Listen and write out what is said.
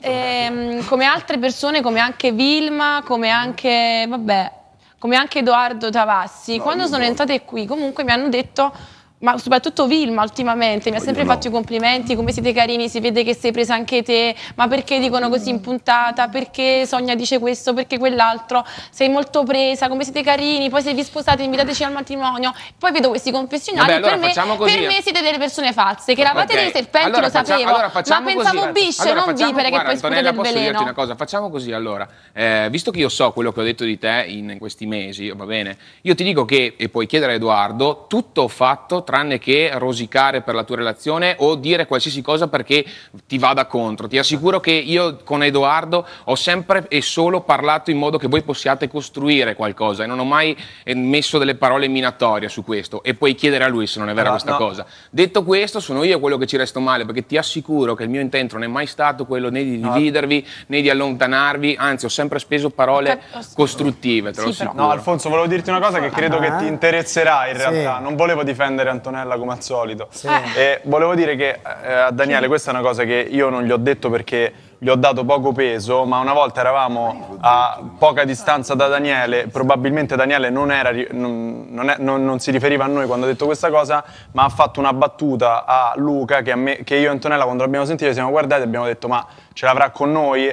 E, ehm, come altre persone, come anche Vilma, come anche, vabbè, come anche Edoardo Tavassi, no, quando sono no. entrate qui comunque mi hanno detto ma soprattutto Vilma ultimamente mi ha sempre fatto i complimenti, come siete carini, si vede che sei presa anche te, ma perché dicono così in puntata, perché Sonia dice questo, perché quell'altro, sei molto presa, come siete carini, poi se vi sposate invitateci al matrimonio, poi vedo questi confessionali, Vabbè, allora per, me, per, me, siete delle persone false, che eravate okay. dei serpenti, allora, lo facciamo, sapevo, allora, ma pensavo così. bisce, allora, non facciamo, vipere guarda, che poi sputa del veleno. una cosa, facciamo così allora, eh, visto che io so quello che ho detto di te in questi mesi, va bene, io ti dico che, e puoi chiedere a Edoardo, tutto fatto tra tranne che rosicare per la tua relazione o dire qualsiasi cosa perché ti vada contro. Ti assicuro che io con Edoardo ho sempre e solo parlato in modo che voi possiate costruire qualcosa e non ho mai eh, messo delle parole minatorie su questo e puoi chiedere a lui se non è vera no, questa no. cosa. Detto questo, sono io quello che ci resto male perché ti assicuro che il mio intento non è mai stato quello né di dividervi né di allontanarvi, anzi ho sempre speso parole costruttive, te sì, lo assicuro. No, Alfonso, volevo dirti una cosa che credo che ti eh? interesserà in realtà. Sì. Non volevo difendere Antonio Antonella come al solito. Sì. Eh, e volevo dire che eh, a Daniele questa è una cosa che io non gli ho detto perché gli ho dato poco peso, ma una volta eravamo a poca distanza da Daniele, probabilmente Daniele non, era, non, non, non si riferiva a noi quando ha detto questa cosa, ma ha fatto una battuta a Luca che, a me, che io e Antonella quando l'abbiamo sentito ci siamo guardati e abbiamo detto ma ce l'avrà con noi?